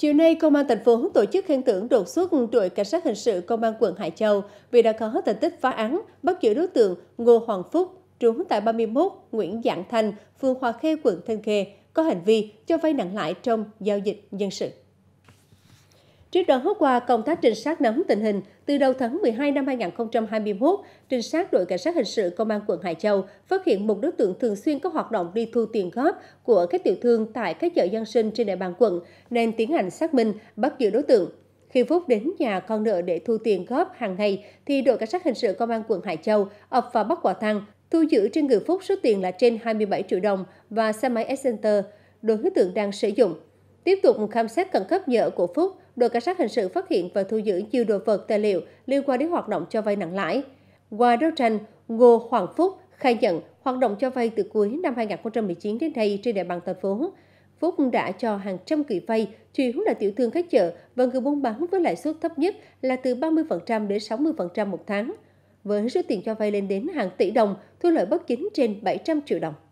Chiều nay, Công an thành phố tổ chức khen thưởng đột xuất đội Cảnh sát hình sự Công an quận Hải Châu vì đã có thành tích phá án, bắt giữ đối tượng Ngô Hoàng Phúc, trú tại 31 Nguyễn Dạng Thành, phường Hòa Khê, quận Thanh Khê, có hành vi cho vay nặng lãi trong giao dịch dân sự. Trước đó hôm qua, công tác trinh sát nắm tình hình, từ đầu tháng 12 năm 2021, trinh sát đội cảnh sát hình sự công an quận Hải Châu phát hiện một đối tượng thường xuyên có hoạt động đi thu tiền góp của các tiểu thương tại các chợ dân sinh trên địa bàn quận, nên tiến hành xác minh, bắt giữ đối tượng. Khi Phúc đến nhà con nợ để thu tiền góp hàng ngày, thì đội cảnh sát hình sự công an quận Hải Châu ập vào bắt quả tăng, thu giữ trên người Phúc số tiền là trên 27 triệu đồng và xe máy Accenter, đối tượng đang sử dụng. Tiếp tục khám xét khẩn cấp vợ của Phúc, đội cảnh sát hình sự phát hiện và thu giữ nhiều đồ vật tài liệu liên quan đến hoạt động cho vay nặng lãi. Qua đấu tranh, Ngô Hoàng Phúc khai nhận hoạt động cho vay từ cuối năm 2019 đến nay trên địa bàn thành phố. Phúc đã cho hàng trăm kỳ vay, chủ yếu là tiểu thương các chợ và người buôn bán với lãi suất thấp nhất là từ 30% đến 60% một tháng. Với số tiền cho vay lên đến hàng tỷ đồng, thu lợi bất chính trên 700 triệu đồng.